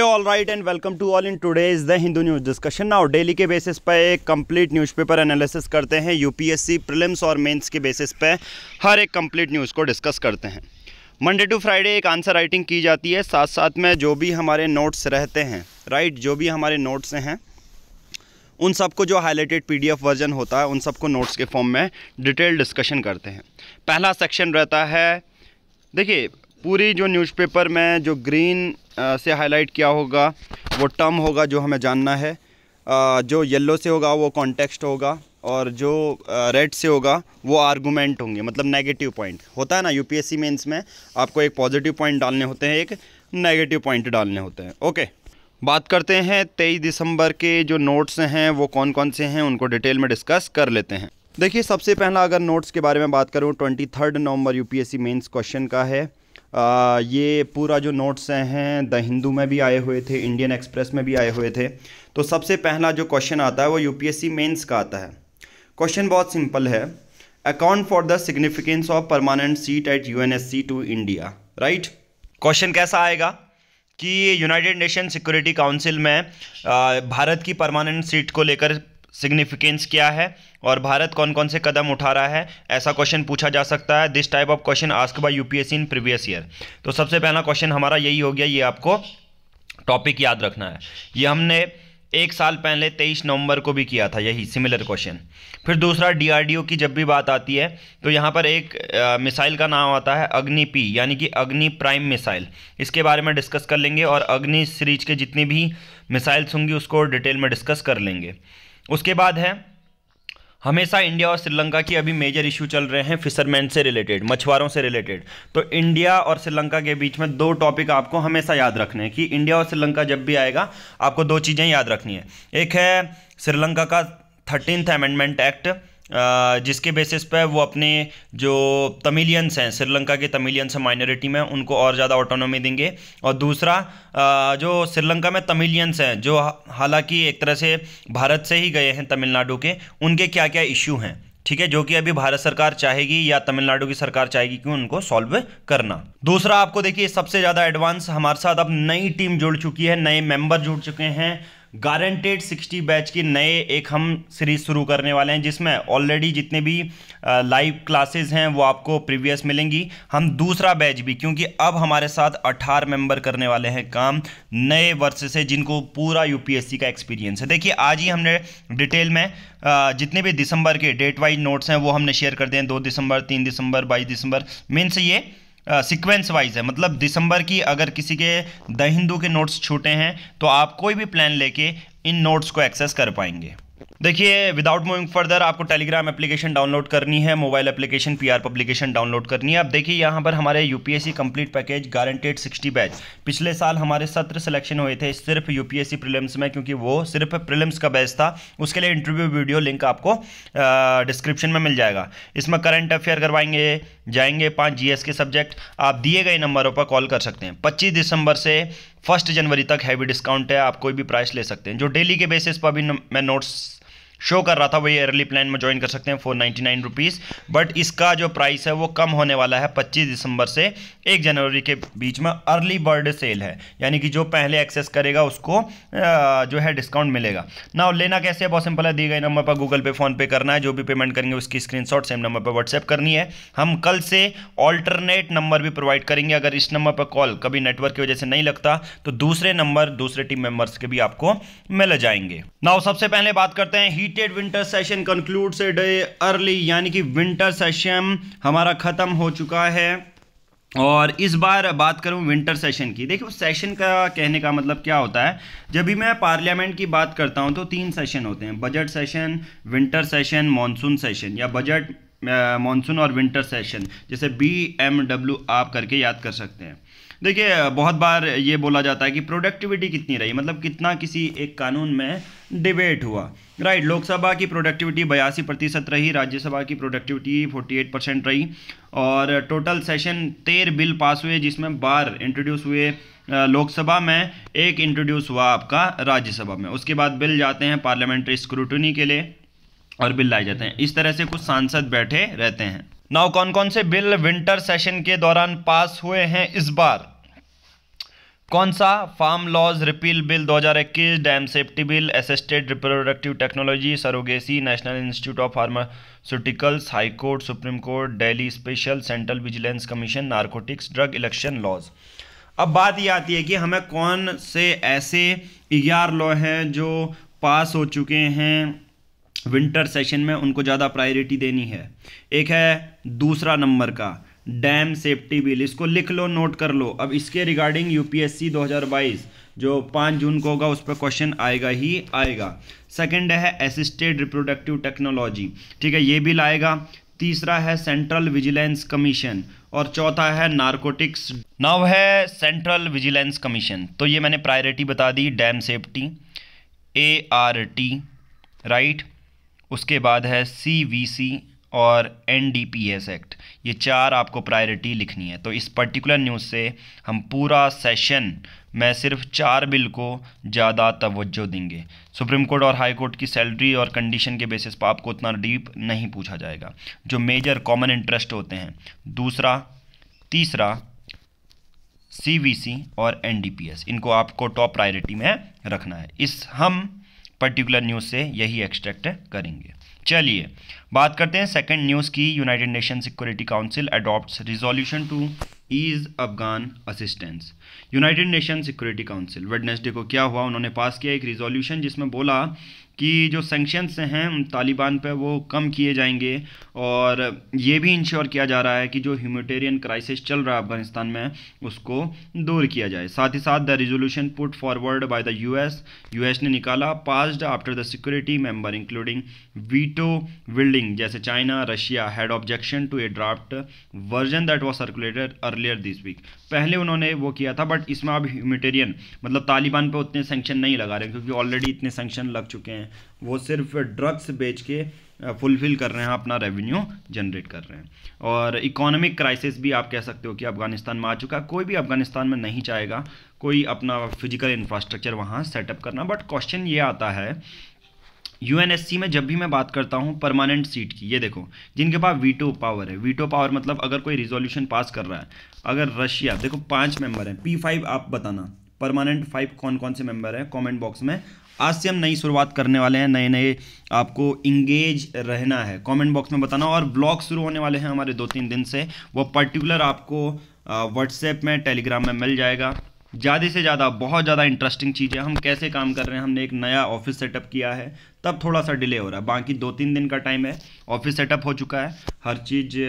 All right and welcome to all in today is the Hindu news discussion now daily के basis पर एक complete newspaper analysis करते हैं UPSC prelims और mains के बेसिस पर हर एक कंप्लीट न्यूज़ को डिस्कस करते हैं मंडे टू फ्राइडे एक आंसर राइटिंग की जाती है साथ साथ में जो भी हमारे नोट्स रहते हैं राइट जो भी हमारे नोट्स हैं उन सबको जो हाईलाइटेड पी वर्जन होता है उन सबको नोट्स के फॉर्म में डिटेल डिस्कशन करते हैं पहला सेक्शन रहता है देखिए पूरी जो न्यूज़पेपर में जो ग्रीन से हाईलाइट किया होगा वो टर्म होगा जो हमें जानना है जो येलो से होगा वो कॉन्टेक्स्ट होगा और जो रेड से होगा वो आर्गूमेंट होंगे मतलब नेगेटिव पॉइंट होता है ना यूपीएससी मेंस में आपको एक पॉजिटिव पॉइंट डालने होते हैं एक नेगेटिव पॉइंट डालने होते हैं ओके बात करते हैं तेईस दिसंबर के जो नोट्स हैं वो कौन कौन से हैं उनको डिटेल में डिस्कस कर लेते हैं देखिए सबसे पहला अगर नोट्स के बारे में बात करूँ twenty third November UPSC mains question का है ये पूरा जो नोट्स हैं द हिंदू में भी आए हुए थे इंडियन एक्सप्रेस में भी आए हुए थे तो सबसे पहला जो क्वेश्चन आता है वो यूपीएससी मेंस का आता है क्वेश्चन बहुत सिंपल है account for the significance of permanent seat at U N S C to India right question कैसा आएगा कि यूनाइटेड नेशन सिक्योरिटी काउंसिल में भारत की परमानेंट सीट को लेकर सिग्निफिकेंस क्या है और भारत कौन कौन से कदम उठा रहा है ऐसा क्वेश्चन पूछा जा सकता है this type of question ask by UPSC in previous year तो सबसे पहला क्वेश्चन हमारा यही हो गया ये आपको टॉपिक याद रखना है ये हमने एक साल पहले तेईस नवंबर को भी किया था यही सिमिलर क्वेश्चन फिर दूसरा डीआरडीओ की जब भी बात आती है तो यहाँ पर एक आ, मिसाइल का नाम आता है अग्नि पी यानी कि अग्नि प्राइम मिसाइल इसके बारे में डिस्कस कर लेंगे और अग्नि सीरीज के जितनी भी मिसाइल्स होंगी उसको डिटेल में डिस्कस कर लेंगे उसके बाद है हमेशा इंडिया और श्रीलंका की अभी मेजर इशू चल रहे हैं फिशरमैन से रिलेटेड मछुआरों से रिलेटेड तो इंडिया और श्रीलंका के बीच में दो टॉपिक आपको हमेशा याद रखने हैं कि इंडिया और श्रीलंका जब भी आएगा आपको दो चीज़ें याद रखनी है एक है श्रीलंका का थर्टीनथ अमेंडमेंट एक्ट जिसके बेसिस पर वो अपने जो तमिलियंस हैं श्रीलंका के तमिलियंस हैं माइनॉरिटी में उनको और ज़्यादा ऑटोनॉमी देंगे और दूसरा जो श्रीलंका में तमिलियंस हैं जो हालांकि एक तरह से भारत से ही गए हैं तमिलनाडु के उनके क्या क्या इश्यू हैं ठीक है जो कि अभी भारत सरकार चाहेगी या तमिलनाडु की सरकार चाहेगी कि उनको सॉल्व करना दूसरा आपको देखिए सबसे ज़्यादा एडवांस हमारे साथ अब नई टीम जुड़ चुकी है नए मेंबर जुड़ चुके हैं गारंटेड सिक्सटी बैच की नए एक हम सीरीज़ शुरू करने वाले हैं जिसमें ऑलरेडी जितने भी लाइव क्लासेस हैं वो आपको प्रीवियस मिलेंगी हम दूसरा बैच भी क्योंकि अब हमारे साथ 18 मेंबर करने वाले हैं काम नए वर्ष से जिनको पूरा यूपीएससी का एक्सपीरियंस है देखिए आज ही हमने डिटेल में जितने भी दिसंबर के डेट वाइज नोट्स हैं वो हमने शेयर कर दिए दो दिसंबर तीन दिसंबर बाईस दिसंबर मीन्स ये सीक्वेंस uh, वाइज है मतलब दिसंबर की अगर किसी के द हिंदू के नोट्स छूटे हैं तो आप कोई भी प्लान लेके इन नोट्स को एक्सेस कर पाएंगे देखिए विदाउट मूविंग फर्दर आपको टेलीग्राम एप्लीकेशन डाउनलोड करनी है mobile application PR publication download करनी है अब देखिए यहाँ पर हमारे UPSC complete package guaranteed 60 batch पिछले साल हमारे सत्र सिलेक्शन हुए थे सिर्फ यूपीएससी प्रीलिम्स में क्योंकि वो सिर्फ प्रीलिम्स का बैच था उसके लिए इंटरव्यू वीडियो लिंक आपको डिस्क्रिप्शन में मिल जाएगा इसमें करंट अफेयर करवाएंगे जाएंगे पाँच जीएस के सब्जेक्ट आप दिए गए नंबरों पर कॉल कर सकते हैं पच्चीस दिसंबर से फर्स्ट जनवरी तक हैवी डिस्काउंट है आप कोई भी प्राइस ले सकते हैं जो डेली के बेसिस पर भी मैं नोट्स शो कर रहा था वही अर्ली प्लान में ज्वाइन कर सकते हैं four ninety nine rupees but इसका जो प्राइस है वो कम होने वाला है पच्चीस दिसंबर से एक जनवरी के बीच में अर्ली बर्ड सेल है यानी कि जो पहले एक्सेस करेगा उसको जो है डिस्काउंट मिलेगा ना लेना कैसे है बहुत सिंपल है दी गए नंबर पर गूगल पे फ़ोनपे करना है जो भी पेमेंट करेंगे उसकी स्क्रीन सेम नंबर पर व्हाट्सएप करनी है हम कल से ऑल्टरनेट नंबर भी प्रोवाइड करेंगे अगर इस नंबर पर कॉल कभी नेटवर्क की वजह से नहीं लगता तो दूसरे नंबर दूसरे टीम मेंबर्स के भी आपको मिल जाएंगे ना सबसे पहले बात करते हैं heat heated winter session concluded sine die early यानी कि विंटर सेशन हमारा ख़त्म हो चुका है और इस बार बात करूं विंटर सेशन की देखो सेशन का कहने का मतलब क्या होता है जब भी मैं पार्लियामेंट की बात करता हूं तो तीन सेशन होते हैं budget session winter session monsoon session या बजट मॉनसून और विंटर सेशन जैसे बी एम डब्ल्यू आप करके याद कर सकते हैं देखिए बहुत बार ये बोला जाता है कि प्रोडक्टिविटी कितनी रही मतलब कितना किसी एक कानून में डिबेट हुआ राइट लोकसभा की प्रोडक्टिविटी बयासी प्रतिशत रही राज्यसभा की प्रोडक्टिविटी 48 परसेंट रही और टोटल सेशन तेरह बिल पास हुए जिसमें बार इंट्रोड्यूस हुए लोकसभा में एक इंट्रोड्यूस हुआ आपका राज्यसभा में उसके बाद बिल जाते हैं पार्लियामेंट्री स्क्रूटनी के लिए और बिल लाए जाते हैं इस तरह से कुछ सांसद बैठे रहते हैं नाउ कौन कौन से बिल विंटर सेशन के दौरान पास हुए हैं इस बार कौन सा farm laws repeal bill 2021 dam safety bill assisted reproductive technology surrogacy national institute of pharmaceuticals high court supreme court Delhi special central vigilance commission narcotics drug election laws अब बात ये आती है कि हमें कौन से ऐसे ईआर e लॉ हैं जो पास हो चुके हैं विंटर सेशन में उनको ज़्यादा प्रायोरिटी देनी है एक है दूसरा नंबर का डैम सेफ्टी बिल इसको लिख लो नोट कर लो अब इसके रिगार्डिंग यूपीएससी 2022 जो 5 जून को होगा उस पर क्वेश्चन आएगा ही आएगा सेकंड है असिस्टेड रिप्रोडक्टिव टेक्नोलॉजी ठीक है ये बिल आएगा तीसरा है सेंट्रल विजिलेंस कमीशन और चौथा है नारकोटिक्स नव है सेंट्रल विजिलेंस कमीशन तो ये मैंने प्रायोरिटी बता दी dam safety A R T right उसके बाद है सी वी सी और N D P S act ये चार आपको प्रायोरिटी लिखनी है तो इस पर्टिकुलर न्यूज़ से हम पूरा सेशन में सिर्फ चार बिल को ज़्यादा तवज्जो देंगे सुप्रीम कोर्ट और हाई कोर्ट की सैलरी और कंडीशन के बेसिस पर आपको उतना डीप नहीं पूछा जाएगा जो मेजर कॉमन इंटरेस्ट होते हैं दूसरा तीसरा सी और एन इनको आपको टॉप प्रायोरिटी में रखना है इस हम पर्टिकुलर न्यूज़ से यही एक्सट्रैक्ट करेंगे चलिए बात करते हैं सेकंड न्यूज़ की united nation security council adopts resolution to ease Afghan assistance united nation security council Wednesday को क्या हुआ उन्होंने पास किया एक रिजोल्यूशन जिसमें बोला कि जो सेंक्शंस हैं तालिबान पर वो कम किए जाएंगे और ये भी इंश्योर किया जा रहा है कि जो ह्यूमिटेरियन क्राइसिस चल रहा है अफगानिस्तान में उसको दूर किया जाए साथ ही साथ the resolution put forward by the US US ने निकाला passed after the security member including veto wielding जैसे China Russia had objection to a draft version that was circulated earlier this week पहले उन्होंने वो किया था बट इसमें अब ह्यूमिटेरियन मतलब तालिबान पर उतने सेंक्शन नहीं लगा रहे क्योंकि ऑलरेडी इतने सेंक्शन लग चुके हैं हैं वो सिर्फ ड्रग्स बेच के फुलफिल कर रहे हैं अपना रेवेन्यू जनरेट कर रहे हैं और इकोनॉमिक क्राइसिस भी आप कह सकते हो कि अफगानिस्तान में आ चुका कोई भी अफगानिस्तान में नहीं चाहेगा कोई अपना फिजिकल इंफ्रास्ट्रक्चर वहाँ सेटअप करना बट क्वेश्चन ये आता है यूएनएससी में जब भी मैं बात करता हूँ परमानेंट सीट की ये देखो जिनके पास वीटो पावर है वीटो पावर मतलब अगर कोई रिजोल्यूशन पास कर रहा है अगर रशिया देखो पांच मेंबर हैं पी फाइव आप बताना परमानेंट फाइव कौन कौन से मेंबर हैं कमेंट बॉक्स में आज से हम नई शुरुआत करने वाले हैं नए नए आपको इंगेज रहना है कमेंट बॉक्स में बताना और ब्लॉग शुरू होने वाले हैं हमारे दो तीन दिन से वो पर्टिकुलर आपको व्हाट्सएप में टेलीग्राम में मिल जाएगा ज़्यादा से ज़्यादा बहुत ज़्यादा इंटरेस्टिंग चीज़ है हम कैसे काम कर रहे हैं हमने एक नया ऑफिस सेटअप किया है तब थोड़ा सा डिले हो रहा है बाकी दो तीन दिन का टाइम है ऑफिस सेटअप हो चुका है हर चीज़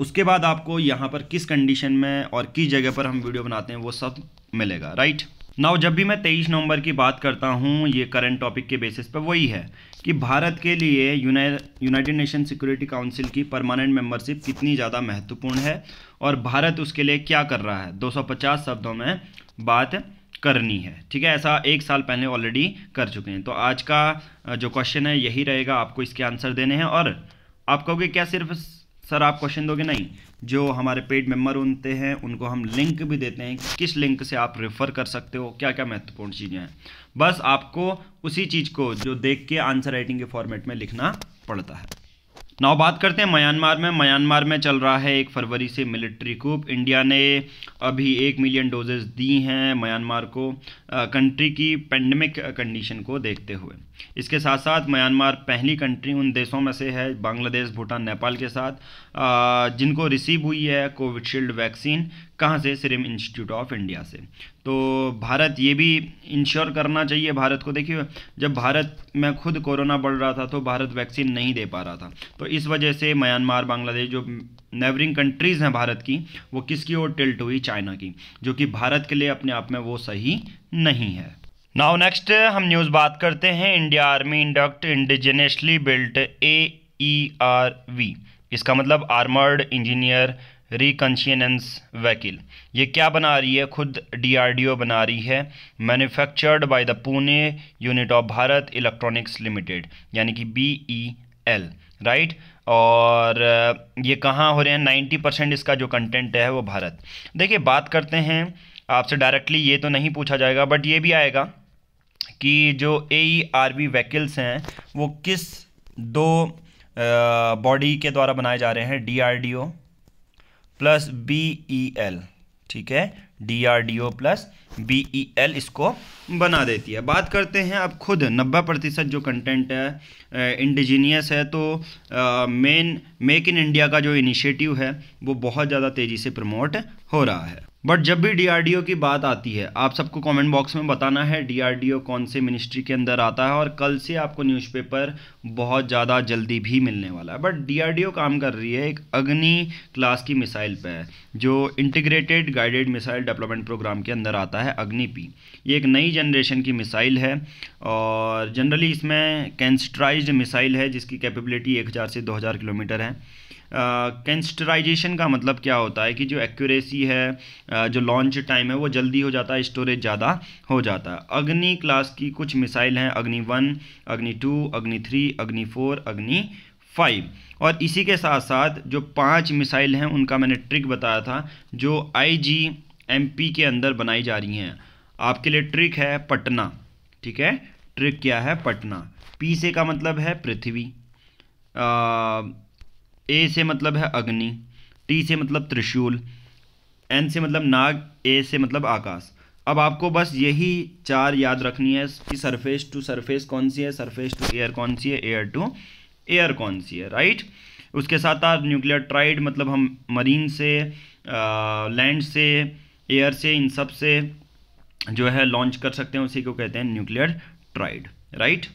उसके बाद आपको यहाँ पर किस कंडीशन में और किस जगह पर हम वीडियो बनाते हैं वो सब मिलेगा राइट नाउ जब भी मैं तेईस नवंबर की बात करता हूँ ये करंट टॉपिक के बेसिस पर वही है कि भारत के लिए यूनाइटेड नेशन सिक्योरिटी काउंसिल की परमानेंट मेंबरशिप कितनी ज़्यादा महत्वपूर्ण है और भारत उसके लिए क्या कर रहा है 250 शब्दों में बात करनी है ठीक है ऐसा एक साल पहले ऑलरेडी कर चुके हैं तो आज का जो क्वेश्चन है यही रहेगा आपको इसके आंसर देने हैं और आप कहोगे क्या सिर्फ सर आप क्वेश्चन दोगे नहीं जो हमारे पेड मेंबर होते हैं उनको हम लिंक भी देते हैं कि किस लिंक से आप रेफ़र कर सकते हो क्या क्या महत्वपूर्ण चीज़ें हैं बस आपको उसी चीज़ को जो देख के आंसर राइटिंग के फॉर्मेट में लिखना पड़ता है नाउ बात करते हैं म्यांमार में म्यांमार में चल रहा है एक फरवरी से मिलिट्री कूप इंडिया ने अभी एक मिलियन डोजेज दी हैं म्यांमार को कंट्री की पेंडेमिक कंडीशन को देखते हुए इसके साथ साथ म्यांमार पहली कंट्री उन देशों में से है बांग्लादेश भूटान नेपाल के साथ जिनको रिसीव हुई है कोविशील्ड वैक्सीन कहाँ से सिरिम इंस्टीट्यूट ऑफ इंडिया से तो भारत ये भी इंश्योर करना चाहिए भारत को देखिए जब भारत में खुद कोरोना बढ़ रहा था तो भारत वैक्सीन नहीं दे पा रहा था तो इस वजह से म्यांमार बांग्लादेश जो नेबरिंग कंट्रीज़ हैं भारत की वो किसकी ओर टिल्ट हुई चाइना की जो कि भारत के लिए अपने आप में वो सही नहीं है नाउ नेक्स्ट हम न्यूज़ बात करते हैं India army induct indigenously built A E R V इसका मतलब आर्मर्ड इंजीनियर रिकनशियनेंस वकील ये क्या बना रही है खुद डीआरडीओ बना रही है manufactured by the Pune unit of Bharat electronics limited यानी कि बी ई एल राइट और ये कहाँ हो रहे हैं नाइन्टी परसेंट इसका जो कंटेंट है वो भारत देखिए बात करते हैं आपसे डायरेक्टली ये तो नहीं पूछा जाएगा बट ये भी आएगा कि जो A E R B vehicles हैं वो किस दो बॉडी के द्वारा बनाए जा रहे हैं D R D O plus B E L ठीक है D R D O plus B E L इसको बना देती है बात करते हैं अब खुद नब्बे प्रतिशत जो कंटेंट है इंडिजीनियस है तो मेन मेक इन इंडिया का जो इनिशिएटिव है वो बहुत ज़्यादा तेज़ी से प्रमोट हो रहा है बट जब भी डीआरडीओ की बात आती है आप सबको कमेंट बॉक्स में बताना है डीआरडीओ कौन से मिनिस्ट्री के अंदर आता है और कल से आपको न्यूज़पेपर बहुत ज़्यादा जल्दी भी मिलने वाला है बट डीआरडीओ काम कर रही है एक अग्नि क्लास की मिसाइल पे है जो integrated guided missile development programme के अंदर आता है अग्नि पी ये एक नई जनरेशन की मिसाइल है और जनरली इसमें कैंस्ट्राइज मिसाइल है जिसकी कैपेबिलिटी एक से दो किलोमीटर है कैंस्टराइजेशन uh, का मतलब क्या होता है कि जो एक्यूरेसी है जो लॉन्च टाइम है वो जल्दी हो जाता है स्टोरेज ज़्यादा हो जाता है अग्नि क्लास की कुछ मिसाइल हैं अग्नि वन अग्नि टू अग्नि थ्री अग्नि फोर अग्नि फाइव और इसी के साथ साथ जो पांच मिसाइल हैं उनका मैंने ट्रिक बताया था जो पी के अंदर बनाई जा रही हैं आपके लिए ट्रिक है पटना ठीक है ट्रिक क्या है पटना पी से का मतलब है पृथ्वी ए से मतलब है अग्नि टी से मतलब त्रिशूल एन से मतलब नाग ए से मतलब आकाश अब आपको बस यही चार याद रखनी है कि सरफेस टू सरफेस कौन सी है सरफेस टू एयर कौन सी है एयर टू एयर कौन सी है राइट उसके साथ साथ न्यूक्लियर ट्राइड मतलब हम मरीन से लैंड से एयर से इन सब से जो है लॉन्च कर सकते हैं उसी को कहते हैं न्यूक्लियर ट्राइड राइट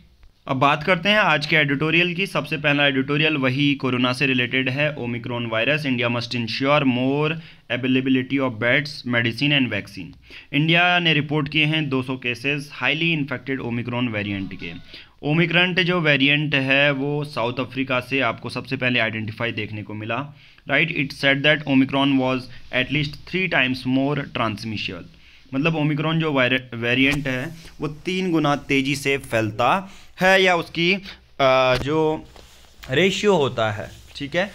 अब बात करते हैं आज के एडिटोरियल की सबसे पहला एडिटोरियल वही कोरोना से रिलेटेड है omicron virus India must ensure more availability of beds medicine and vaccine India ने रिपोर्ट किए हैं 200 cases highly infected omicron variant के ओमिक्रंट जो वेरिएंट है वो साउथ अफ्रीका से आपको सबसे पहले आइडेंटिफाई देखने को मिला right it said that omicron was at least three times more transmissible मतलब ओमिक्रॉन जो वेरिएंट है वो तीन गुना तेज़ी से फैलता है या उसकी जो रेशियो होता है ठीक है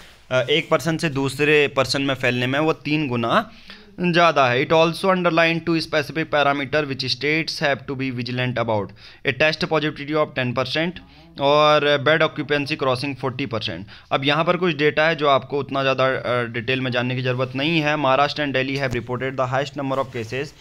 एक पर्सन से दूसरे पर्सन में फैलने में वो तीन गुना ज़्यादा है it also underline to specific parameter which states have to be vigilant about a test positivity of ten percent और bed occupancy crossing forty percent अब यहाँ पर कुछ डेटा है जो आपको उतना ज़्यादा डिटेल में जानने की ज़रूरत नहीं है Maharashtra and Delhi have reported the highest number of cases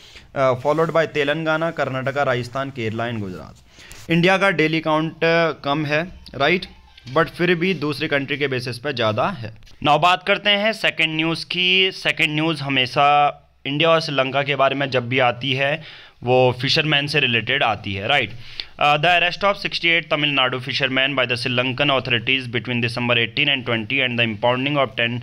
followed by Telangana Karnataka Rajasthan Kerala and Gujarat India का डेली काउंट कम है राइट right? बट फिर भी दूसरे कंट्री के बेसिस पर ज़्यादा है नाउ बात करते हैं सेकंड न्यूज़ की सेकंड न्यूज़ हमेशा इंडिया और श्रीलंका के बारे में जब भी आती है वो फिशरमैन से रिलेटेड आती है right the arrest of 68 Tamil Nadu fisherman by the Sri Lankan authorities between December 18 and 20 and the impounding of 10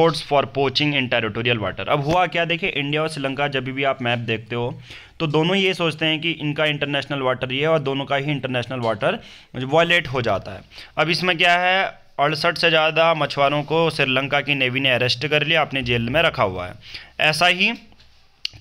boats for poaching in territorial water अब हुआ क्या देखिए इंडिया और श्रीलंका जब भी आप मैप देखते हो तो दोनों ये सोचते हैं कि इनका इंटरनेशनल वाटर ये है और दोनों का ही इंटरनेशनल वाटर वॉयलेट हो जाता है अब इसमें क्या है अड़सठ से ज़्यादा मछुआरों को श्रीलंका की नेवी ने अरेस्ट कर लिया अपने जेल में रखा हुआ है ऐसा ही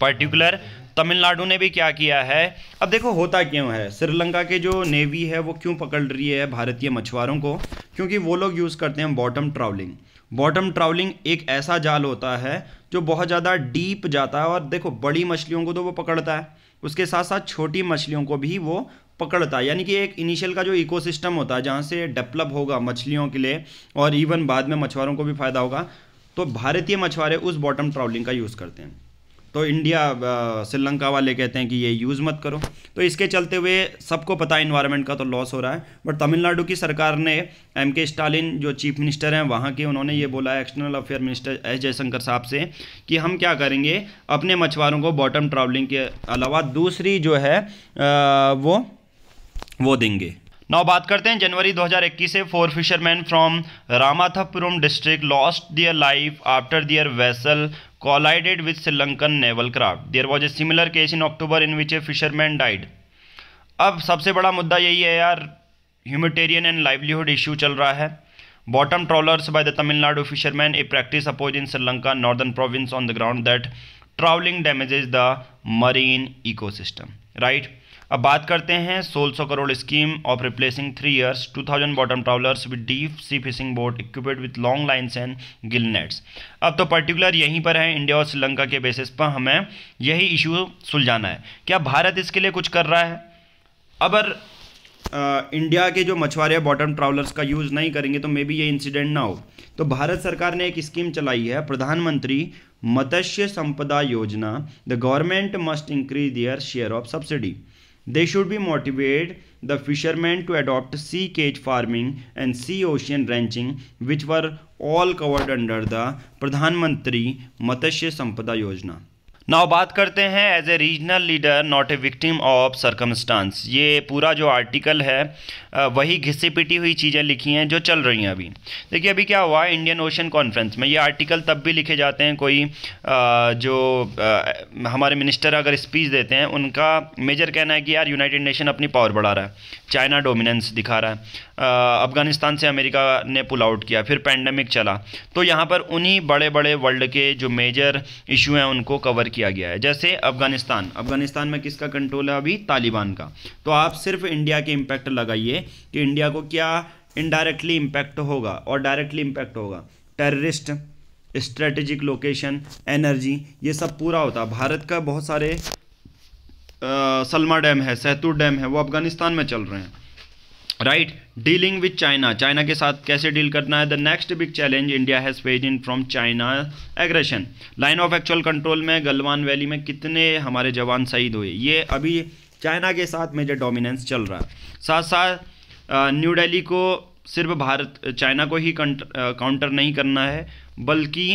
पर्टिकुलर तमिलनाडु ने भी क्या किया है अब देखो होता क्यों है श्रीलंका के जो नेवी है वो क्यों पकड़ रही है भारतीय मछुआरों को क्योंकि वो लोग यूज़ करते हैं बॉटम ट्रावलिंग बॉटम ट्रावलिंग एक ऐसा जाल होता है जो बहुत ज़्यादा डीप जाता है और देखो बड़ी मछलियों को तो वो पकड़ता है उसके साथ साथ छोटी मछलियों को भी वो पकड़ता है यानी कि एक इनिशियल का जो इकोसिस्टम होता है जहाँ से डेवलप होगा मछलियों के लिए और इवन बाद में मछुआरों को भी फ़ायदा होगा तो भारतीय मछुआरे उस बॉटम ट्रॉलिंग का यूज़ करते हैं तो इंडिया श्रीलंका वाले कहते हैं कि ये यूज़ मत करो तो इसके चलते हुए सबको पता है इन्वायरमेंट का तो लॉस हो रहा है बट तमिलनाडु की सरकार ने एम के स्टालिन जो चीफ मिनिस्टर हैं वहाँ के उन्होंने ये बोला है external affair minister S Jaishankar sahab से कि हम क्या करेंगे अपने मछुआरों को बॉटम ट्रैवलिंग के अलावा दूसरी जो है वो वो देंगे नौ बात करते हैं जनवरी 2021 से four fisherman from Ramanathapuram district lost their life after their vessel collided with Sri Lankan naval craft craft. Was a similar case in October in which a fisherman died अब सबसे बड़ा मुद्दा यही है यार ह्यूमिटेरियन एंड लाइवलीहुड इश्यू चल रहा है bottom trawlers by the Tamil Nadu fisherman a practice opposed in Sri Lanka northern province on the ground that trawling damages the marine ecosystem right अब बात करते हैं सौ crore scheme of replacing three years 2000 bottom trawlers with deep sea fishing boat equipped with long lines and gill nets अब तो particular यहीं पर है इंडिया और श्रीलंका के बेसिस पर हमें यही इशू सुलझाना है क्या भारत इसके लिए कुछ कर रहा है अगर इंडिया के जो मछुआरे बॉटम ट्रावलर्स का यूज़ नहीं करेंगे तो मे बी ये इंसिडेंट ना हो तो भारत सरकार ने एक स्कीम चलाई है प्रधानमंत्री Matsya Sampada Yojana the government must increase their share of subsidy They should be motivated the fishermen to adopt sea cage farming and sea ocean ranching which were all covered under the Pradhan Mantri Matsya Sampada Yojana. Now बात करते हैं as a regional leader not a victim of circumstances ये पूरा जो article है वही घिसी पिटी हुई चीज़ें लिखी हैं जो चल रही हैं अभी देखिए अभी क्या हुआ इंडियन ओशन कॉन्फ्रेंस में ये आर्टिकल तब भी लिखे जाते हैं कोई जो हमारे मिनिस्टर अगर स्पीच देते हैं उनका मेजर कहना है कि यार यूनाइटेड नेशन अपनी पावर बढ़ा रहा है चाइना डोमिनेंस दिखा रहा है अफ़गानिस्तान से अमेरिका ने पुल आउट किया फिर पैंडमिक चला तो यहाँ पर उन्हीं बड़े बड़े वर्ल्ड के जो मेजर इशू हैं उनको कवर किया गया है जैसे अफगानिस्तान अफगानिस्तान में किसका कंट्रोल है अभी तालिबान का तो आप सिर्फ इंडिया के इम्पैक्ट लगाइए कि इंडिया को क्या इनडायरेक्टली इम्पैक्ट होगा और डायरेक्टली इम्पैक्ट होगा टेररिस्ट स्ट्रेटेजिक लोकेशन एनर्जी ये सब पूरा होता भारत का बहुत सारे सलमा डैम है सैतू डैम है वो अफगानिस्तान में चल रहे हैं right dealing with China China के साथ कैसे डील करना है the next big challenge India has faces in from China aggression line of actual control में गलवान वैली में कितने हमारे जवान शहीद हुए ये अभी चाइना के साथ मेजर डोमिनेंस चल रहा है साथ साथ न्यू डेली को सिर्फ भारत चाइना को ही काउंटर नहीं करना है बल्कि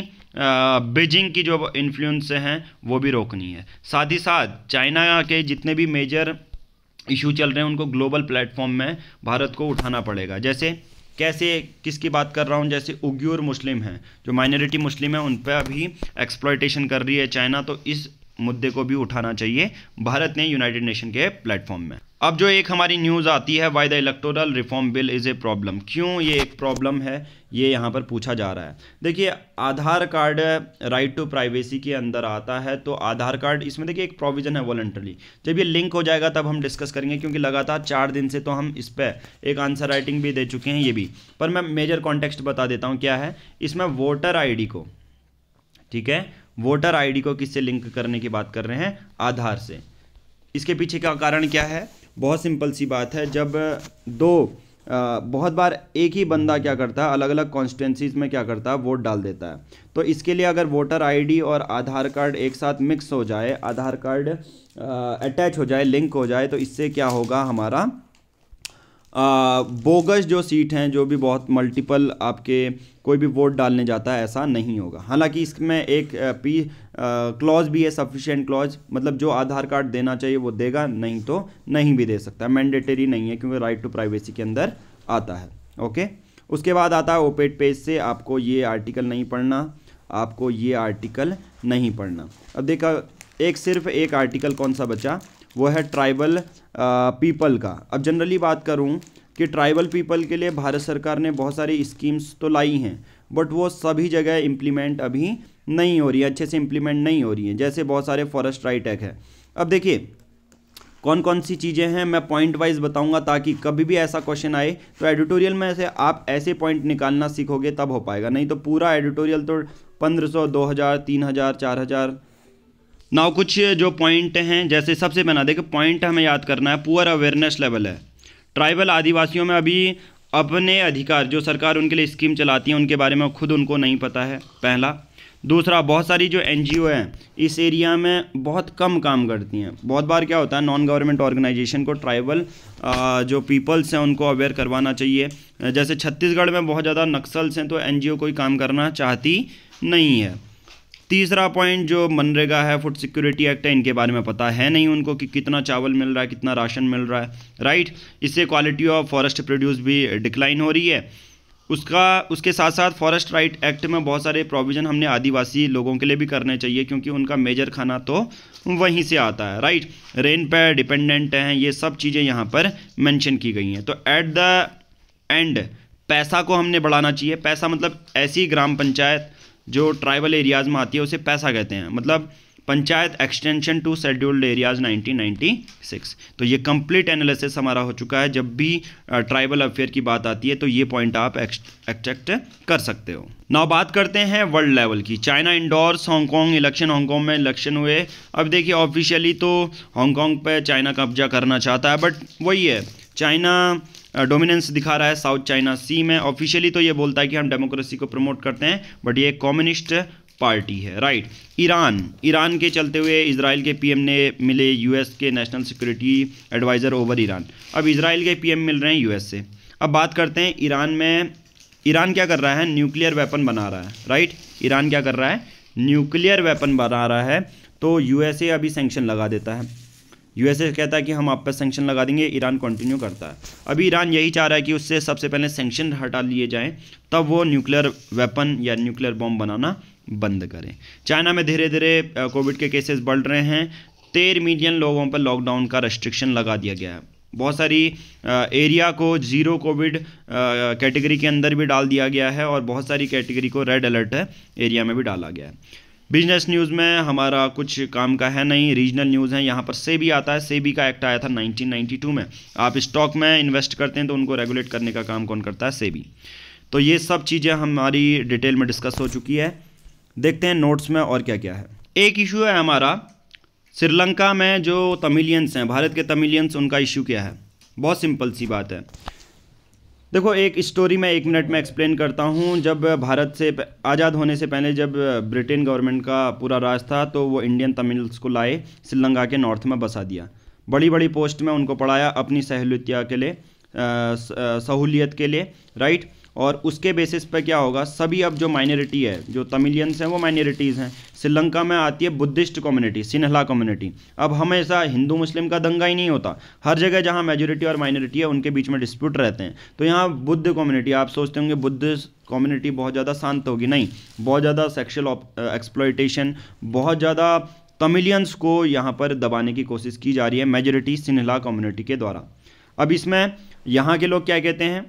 बीजिंग की जो इन्फ्लुएंस हैं वो भी रोकनी है साथ ही साथ चाइना के जितने भी मेजर इशू चल रहे हैं उनको ग्लोबल प्लेटफॉर्म में भारत को उठाना पड़ेगा जैसे कैसे किसकी बात कर रहा हूँ जैसे उग्यूर मुस्लिम हैं जो माइनॉरिटी मुस्लिम हैं उन पर अभी एक्सप्लॉयटेशन कर रही है चाइना तो इस मुद्दे को भी उठाना चाहिए भारत ने यूनाइटेड नेशन के प्लेटफॉर्म में अब जो एक हमारी न्यूज़ आती है why the electoral reform bill is a problem क्यों ये एक प्रॉब्लम है ये यहाँ पर पूछा जा रहा है देखिए Aadhaar card right to privacy के अंदर आता है तो आधार कार्ड इसमें देखिए एक प्रोविज़न है वॉलेंटरली जब ये लिंक हो जाएगा तब हम डिस्कस करेंगे क्योंकि लगातार चार दिन से तो हम इस पर एक आंसर राइटिंग भी दे चुके हैं ये भी पर मैं मेजर कॉन्टेक्स्ट बता देता हूँ क्या है इसमें वोटर आई को ठीक है वोटर आई को किससे लिंक करने की बात कर रहे हैं आधार से इसके पीछे का कारण क्या है बहुत सिंपल सी बात है जब दो आ, बहुत बार एक ही बंदा क्या करता है अलग अलग कॉन्स्टिटेंसीज में क्या करता है वोट डाल देता है तो इसके लिए अगर वोटर आईडी और आधार कार्ड एक साथ मिक्स हो जाए आधार कार्ड अटैच हो जाए लिंक हो जाए तो इससे क्या होगा हमारा बोगस जो सीट हैं जो भी बहुत मल्टीपल आपके कोई भी वोट डालने जाता है ऐसा नहीं होगा हालांकि इसमें एक पी क्लॉज भी है सफिशेंट क्लॉज मतलब जो आधार कार्ड देना चाहिए वो देगा नहीं तो नहीं भी दे सकता मैंडेटरी नहीं है क्योंकि राइट टू प्राइवेसी के अंदर आता है ओके उसके बाद आता है ओपेड पेज से आपको ये आर्टिकल नहीं पढ़ना आपको ये आर्टिकल नहीं पढ़ना अब देखा एक सिर्फ एक आर्टिकल कौन सा बचा वो है ट्राइबल पीपल का अब जनरली बात करूँ कि ट्राइबल पीपल के लिए भारत सरकार ने बहुत सारी स्कीम्स तो लाई हैं बट वो सभी जगह इम्प्लीमेंट अभी नहीं हो रही है अच्छे से इम्प्लीमेंट नहीं हो रही है जैसे बहुत सारे फॉरेस्ट राइट एक्ट है अब देखिए कौन कौन सी चीज़ें हैं मैं पॉइंट वाइज बताऊंगा ताकि कभी भी ऐसा क्वेश्चन आए तो एडिटोरियल में ऐसे आप ऐसे पॉइंट निकालना सीखोगे तब हो पाएगा नहीं तो पूरा एडिटोरियल तो पंद्रह सौ दो हज़ार तीन हज़ार चार हज़ार नाउ कुछ जो पॉइंट हैं जैसे सबसे पहला देखें पॉइंट हमें याद करना है पुअर अवेयरनेस लेवल है ट्राइबल आदिवासियों में अभी अपने अधिकार जो सरकार उनके लिए स्कीम चलाती है उनके बारे में खुद उनको नहीं पता है पहला दूसरा बहुत सारी जो एन हैं इस एरिया में बहुत कम काम करती हैं बहुत बार क्या होता है नॉन गवर्नमेंट ऑर्गेनाइजेशन को ट्राइबल जो पीपल्स हैं उनको अवेयर करवाना चाहिए जैसे छत्तीसगढ़ में बहुत ज़्यादा नक्सल्स हैं तो एन कोई काम करना चाहती नहीं है तीसरा पॉइंट जो मनरेगा है फूड सिक्योरिटी एक्ट है इनके बारे में पता है नहीं उनको कि कितना चावल मिल रहा है कितना राशन मिल रहा है राइट इससे क्वालिटी ऑफ फॉरेस्ट प्रोड्यूस भी डिक्लाइन हो रही है उसका उसके साथ साथ फॉरेस्ट राइट एक्ट में बहुत सारे प्रोविज़न हमने आदिवासी लोगों के लिए भी करने चाहिए क्योंकि उनका मेजर खाना तो वहीं से आता है राइट रेन पर डिपेंडेंट हैं ये सब चीज़ें यहाँ पर मेंशन की गई हैं तो एट द एंड पैसा को हमने बढ़ाना चाहिए पैसा मतलब ऐसी ग्राम पंचायत जो ट्राइबल एरियाज़ में आती है उसे पैसा कहते हैं मतलब panchayat extension to scheduled areas 1996 तो ये कंप्लीट एनालिसिस हमारा हो चुका है जब भी ट्राइबल अफेयर की बात आती है तो ये पॉइंट आप एक्सेक्ट कर सकते हो नाउ बात करते हैं वर्ल्ड लेवल की China endorse Hong Kong election Hong Kong में इलेक्शन हुए अब देखिए ऑफिशियली तो हांगकांग पे चाइना कब्जा करना चाहता है बट वही है चाइना डोमिनेंस दिखा रहा है साउथ चाइना सी में ऑफिशियली तो ये बोलता है कि हम डेमोक्रेसी को प्रमोट करते हैं बट ये कम्युनिस्ट पार्टी है राइट ईरान ईरान के चलते हुए इसराइल के पीएम ने मिले यूएस के national security adviser over Iran अब इसराइल के पीएम मिल रहे हैं यूएस से अब बात करते हैं ईरान में ईरान क्या कर रहा है न्यूक्लियर वेपन बना रहा है राइट ईरान क्या कर रहा है न्यूक्लियर वेपन बना रहा है तो यू अभी सेंक्शन लगा देता है यूएसए कहता है कि हम आप पर सेंक्शन लगा देंगे ईरान कंटिन्यू करता है अभी ईरान यही चाह रहा है कि उससे सबसे पहले सेंक्शन हटा लिए जाएं तब वो न्यूक्लियर वेपन या न्यूक्लियर बॉम्ब बनाना बंद करें चाइना में धीरे धीरे कोविड के केसेस बढ़ रहे हैं तेरह मिलियन लोगों पर लॉकडाउन का रेस्ट्रिक्शन लगा दिया गया है बहुत सारी एरिया को जीरो कोविड कैटेगरी के अंदर भी डाल दिया गया है और बहुत सारी कैटेगरी को रेड अलर्ट है एरिया में भी डाला गया है बिजनेस न्यूज़ में हमारा कुछ काम का है नहीं रीजनल न्यूज़ है यहाँ पर सेबी आता है सेबी का एक्ट आया था 1992 में आप स्टॉक में इन्वेस्ट करते हैं तो उनको रेगुलेट करने का काम कौन करता है सेबी तो ये सब चीज़ें हमारी डिटेल में डिस्कस हो चुकी है देखते हैं नोट्स में और क्या क्या है एक इशू है हमारा श्रीलंका में जो तमिलियंस हैं भारत के तमिलियंस उनका इशू क्या है बहुत सिंपल सी बात है देखो एक स्टोरी मैं एक मिनट में एक्सप्लेन करता हूँ जब भारत से आज़ाद होने से पहले जब ब्रिटेन गवर्नमेंट का पूरा राज था तो वो इंडियन तमिल्स को लाए श्रीलंका के नॉर्थ में बसा दिया बड़ी बड़ी पोस्ट में उनको पढ़ाया अपनी सहूलियत के लिए सहूलियत के लिए राइट और उसके बेसिस पर क्या होगा सभी अब जो माइनॉरिटी है जो तमिलियंस हैं वो माइनॉरिटीज़ हैं श्रीलंका में आती है बुद्धिस्ट कम्युनिटी सिन्हला कम्युनिटी अब हमेशा हिंदू मुस्लिम का दंगा ही नहीं होता हर जगह जहाँ मेजोरिटी और माइनॉरिटी है उनके बीच में डिस्प्यूट रहते हैं तो यहाँ बुद्ध कम्युनिटी आप सोचते होंगे बुद्ध कम्युनिटी बहुत ज़्यादा शांत होगी नहीं बहुत ज़्यादा सेक्शुअल एक्सप्लोइटेशन बहुत ज़्यादा तमिलियंस को यहाँ पर दबाने की कोशिश की जा रही है मेजोरिटी सिन्हला कम्युनिटी के द्वारा अब इसमें यहाँ के लोग क्या कहते हैं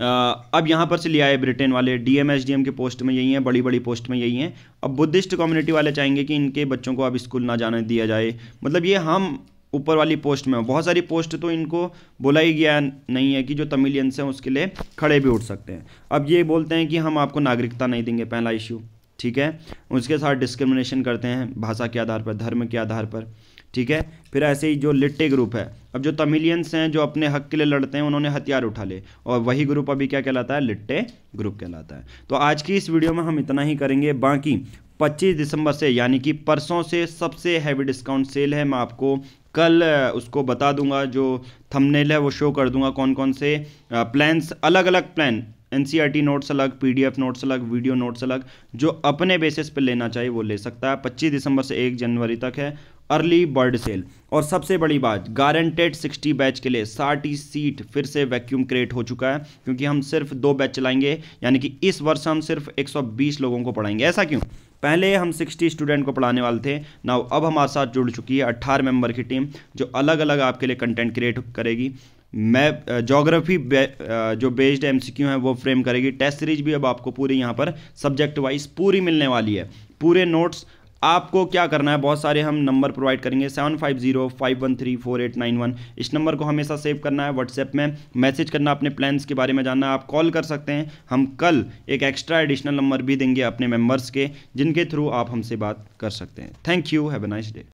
अब यहाँ पर से लिया है ब्रिटेन वाले D M S D M के पोस्ट में यही हैं बड़ी बड़ी पोस्ट में यही हैं अब बुद्धिस्ट कम्युनिटी वाले चाहेंगे कि इनके बच्चों को अब स्कूल ना जाने दिया जाए मतलब ये हम ऊपर वाली पोस्ट में बहुत सारी पोस्ट तो इनको बोला ही गया नहीं है कि जो तमिलियंस हैं उसके लिए खड़े भी उठ सकते हैं अब ये बोलते हैं कि हम आपको नागरिकता नहीं देंगे पहला इशू ठीक है उसके साथ डिस्क्रिमिनेशन करते हैं भाषा के आधार पर धर्म के आधार पर ठीक है फिर ऐसे ही जो लिट्टे ग्रुप है अब जो तमिलियंस हैं जो अपने हक के लिए लड़ते हैं उन्होंने हथियार उठा ले और वही ग्रुप अभी क्या कहलाता है लिट्टे ग्रुप कहलाता है तो आज की इस वीडियो में हम इतना ही करेंगे बाकी 25 दिसंबर से यानी कि परसों से सबसे हैवी डिस्काउंट सेल है मैं आपको कल उसको बता दूंगा जो थमनेल है वो शो कर दूंगा कौन कौन से प्लान्स e अलग अलग प्लान एन नोट्स अलग पी नोट्स अलग वीडियो नोट्स अलग जो अपने बेसिस पे लेना चाहिए वो ले सकता है 25 दिसंबर से 1 जनवरी तक है अर्ली बर्ड सेल और सबसे बड़ी बात गारंटेड 60 बैच के लिए साठ ही सीट फिर से वैक्यूम क्रिएट हो चुका है क्योंकि हम सिर्फ दो बैच चलाएंगे यानी कि इस वर्ष हम सिर्फ 120 लोगों को पढ़ाएंगे ऐसा क्यों पहले हम 60 स्टूडेंट को पढ़ाने वाले थे ना अब हमारे साथ जुड़ चुकी है अट्ठारह मेंबर की टीम जो अलग अलग आपके लिए कंटेंट क्रिएट करेगी मैप जोग्राफी बे, जो बेस्ड एमसीक्यू है वो फ्रेम करेगी टेस्ट सीरीज भी अब आपको पूरी यहाँ पर सब्जेक्ट वाइज पूरी मिलने वाली है पूरे नोट्स आपको क्या करना है बहुत सारे हम नंबर प्रोवाइड करेंगे seven five zero five one three four eight nine one इस नंबर को हमेशा सेव करना है व्हाट्सएप में मैसेज करना अपने प्लान्स के बारे में जानना आप कॉल कर सकते हैं हम कल एक एक्स्ट्रा एडिशनल नंबर भी देंगे अपने मेम्बर्स के जिनके थ्रू आप हमसे बात कर सकते हैं thank you have a nice day